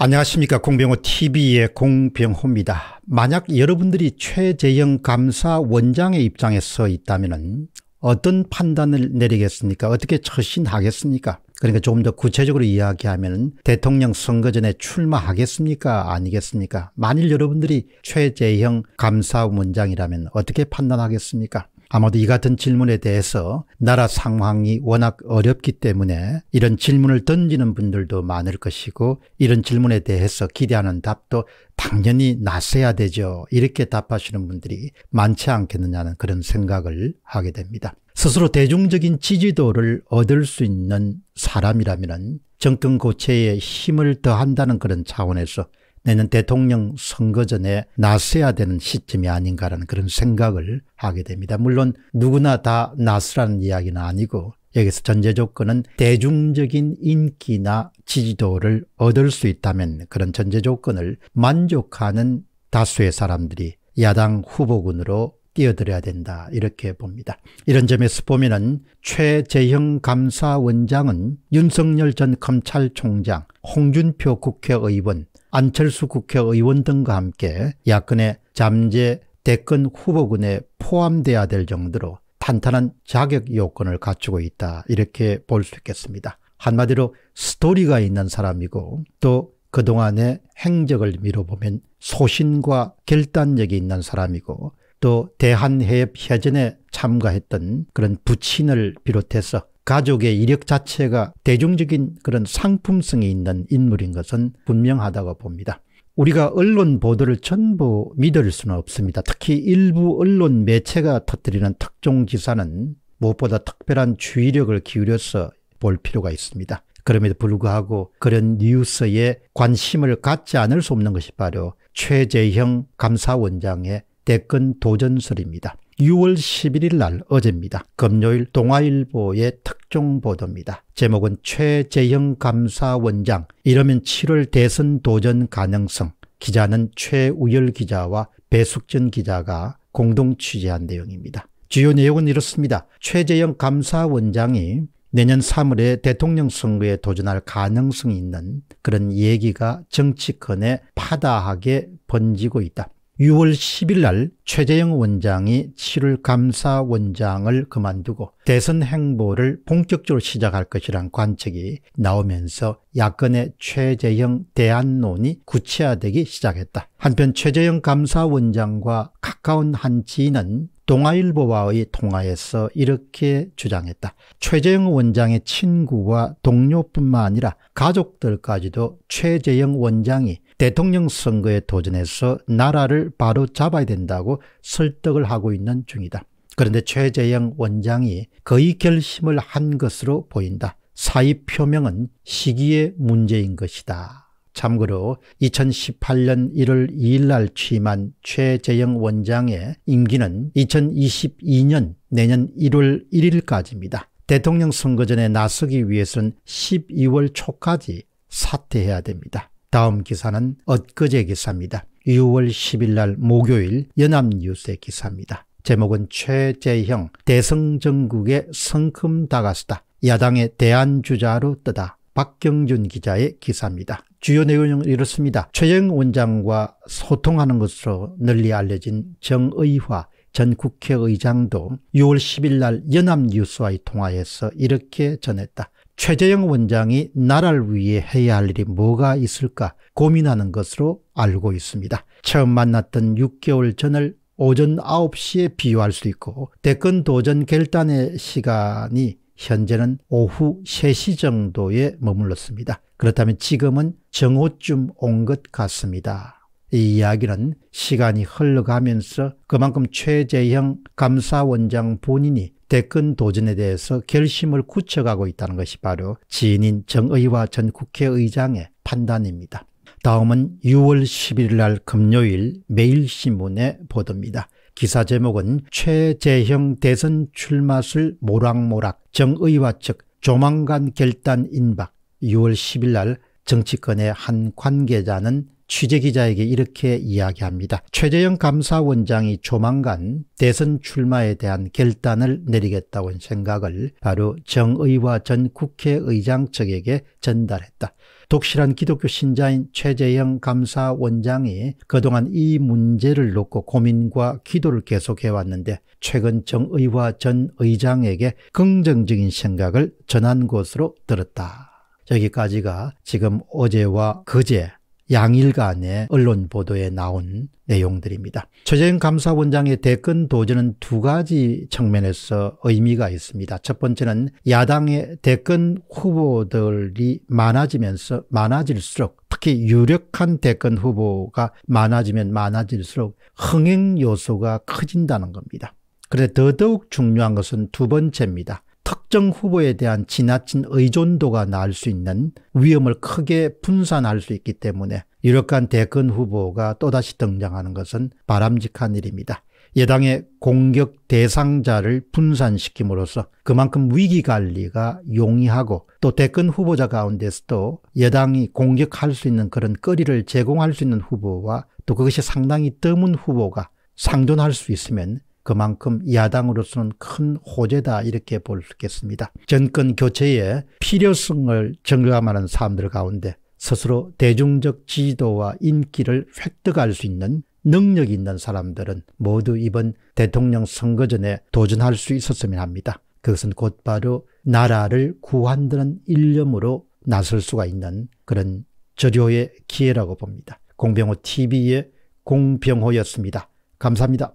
안녕하십니까 공병호 tv의 공병호입니다. 만약 여러분들이 최재형 감사 원장의 입장에서 있다면 어떤 판단을 내리겠습니까 어떻게 처신하겠습니까 그러니까 조금 더 구체적으로 이야기하면 대통령 선거 전에 출마하겠습니까 아니겠습니까 만일 여러분들이 최재형 감사 원장이라면 어떻게 판단하겠습니까 아마도 이 같은 질문에 대해서 나라 상황이 워낙 어렵기 때문에 이런 질문을 던지는 분들도 많을 것이고 이런 질문에 대해서 기대하는 답도 당연히 나서야 되죠. 이렇게 답하시는 분들이 많지 않겠느냐는 그런 생각을 하게 됩니다. 스스로 대중적인 지지도를 얻을 수 있는 사람이라면 정권 고체에 힘을 더한다는 그런 차원에서 내년 대통령 선거 전에 나서야 되는 시점이 아닌가라는 그런 생각을 하게 됩니다. 물론 누구나 다 나서라는 이야기는 아니고 여기서 전제 조건은 대중적인 인기나 지지도를 얻을 수 있다면 그런 전제 조건을 만족하는 다수의 사람들이 야당 후보군으로 뛰어들어야 된다 이렇게 봅니다. 이런 점에서 보면 최재형 감사원장은 윤석열 전 검찰총장, 홍준표 국회의원, 안철수 국회의원 등과 함께 야권의 잠재 대권 후보군에 포함돼야 될 정도로 탄탄한 자격 요건을 갖추고 있다 이렇게 볼 수 있겠습니다. 한마디로 스토리가 있는 사람이고 또 그동안의 행적을 미뤄보면 소신과 결단력이 있는 사람이고 또 대한해협 해전에 참가했던 그런 부친을 비롯해서 가족의 이력 자체가 대중적인 그런 상품성이 있는 인물인 것은 분명하다고 봅니다. 우리가 언론 보도를 전부 믿을 수는 없습니다. 특히 일부 언론 매체가 터뜨리는 특종 기사는 무엇보다 특별한 주의력을 기울여서 볼 필요가 있습니다. 그럼에도 불구하고 그런 뉴스에 관심을 갖지 않을 수 없는 것이 바로 최재형 감사원장의 대권 도전설입니다. 6월 11일 날 어제입니다. 금요일 동아일보의 특종 보도입니다. 제목은 최재형 감사원장 이러면 7월 대선 도전 가능성 기자는 최우열 기자와 배숙전 기자가 공동 취재한 내용입니다. 주요 내용은 이렇습니다. 최재형 감사원장이 내년 3월에 대통령 선거에 도전할 가능성이 있는 그런 얘기가 정치권에 파다하게 번지고 있다. 6월 10일 날 최재형 원장이 7월 감사 원장을 그만두고 대선 행보를 본격적으로 시작할 것이란 관측이 나오면서 야권의 최재형 대안론이 구체화되기 시작했다. 한편 최재형 감사원장과 가까운 한 지인은 동아일보와의 통화에서 이렇게 주장했다. 최재형 원장의 친구와 동료뿐만 아니라 가족들까지도 최재형 원장이 대통령 선거에 도전해서 나라를 바로 잡아야 된다고 설득을 하고 있는 중이다. 그런데 최재형 원장이 거의 결심을 한 것으로 보인다. 사의 표명은 시기의 문제인 것이다. 참고로 2018년 1월 2일 날 취임한 최재형 원장의 임기는 2022년 내년 1월 1일까지입니다. 대통령 선거 전에 나서기 위해서는 12월 초까지 사퇴해야 됩니다. 다음 기사는 엊그제 기사입니다. 6월 10일 날 목요일 연합뉴스의 기사입니다. 제목은 최재형 대성정국의 성큼 다가스다. 야당의 대안주자로 뜨다. 박경준 기자의 기사입니다. 주요 내용은 이렇습니다. 최영 원장과 소통하는 것으로 널리 알려진 정의화 전 국회의장도 6월 10일 날 연합뉴스와의 통화에서 이렇게 전했다. 최재형 원장이 나라를 위해 해야 할 일이 뭐가 있을까 고민하는 것으로 알고 있습니다. 처음 만났던 6개월 전을 오전 9시에 비유할 수 있고 대권 도전 결단의 시간이 현재는 오후 3시 정도에 머물렀습니다. 그렇다면 지금은 정오쯤 온 것 같습니다. 이 이야기는 시간이 흘러가면서 그만큼 최재형 감사원장 본인이 대권 도전에 대해서 결심을 굳혀가고 있다는 것이 바로 지인인 정의와 전 국회의장의 판단입니다. 다음은 6월 11일 날 금요일 매일신문의 보도입니다. 기사 제목은 최재형 대선 출마술 모락모락 정의와 측 조만간 결단 인박 6월 10일 날 정치권의 한 관계자는 취재 기자에게 이렇게 이야기합니다. 최재형 감사원장이 조만간 대선 출마에 대한 결단을 내리겠다고 한 생각을 바로 정의와 전 국회의장 측에게 전달했다. 독실한 기독교 신자인 최재형 감사원장이 그동안 이 문제를 놓고 고민과 기도를 계속해왔는데 최근 정의와 전 의장에게 긍정적인 생각을 전한 것으로 들었다. 여기까지가 지금 어제와 그제 양일간의 언론 보도에 나온 내용들입니다. 최재형 감사원장의 대권 도전은 두 가지 측면에서 의미가 있습니다. 첫 번째는 야당의 대권 후보들이 많아지면서 많아질수록 특히 유력한 대권 후보가 많아지면 많아질수록 흥행 요소가 커진다는 겁니다. 그런데 더더욱 중요한 것은 두 번째입니다. 특정 후보에 대한 지나친 의존도가 낳을 수 있는 위험을 크게 분산할 수 있기 때문에 유력한 대권 후보가 또다시 등장하는 것은 바람직한 일입니다. 여당의 공격 대상자를 분산시킴으로써 그만큼 위기관리가 용이하고 또 대권 후보자 가운데서도 여당이 공격할 수 있는 그런 거리를 제공할 수 있는 후보와 또 그것이 상당히 드문 후보가 상존할 수 있으면 그만큼 야당으로서는 큰 호재다 이렇게 볼 수 있겠습니다. 정권 교체의 필요성을 점검하는 사람들 가운데 스스로 대중적 지지도와 인기를 획득할 수 있는 능력이 있는 사람들은 모두 이번 대통령 선거전에 도전할 수 있었으면 합니다. 그것은 곧바로 나라를 구한다는 일념으로 나설 수가 있는 그런 절효의 기회라고 봅니다. 공병호 TV의 공병호였습니다. 감사합니다.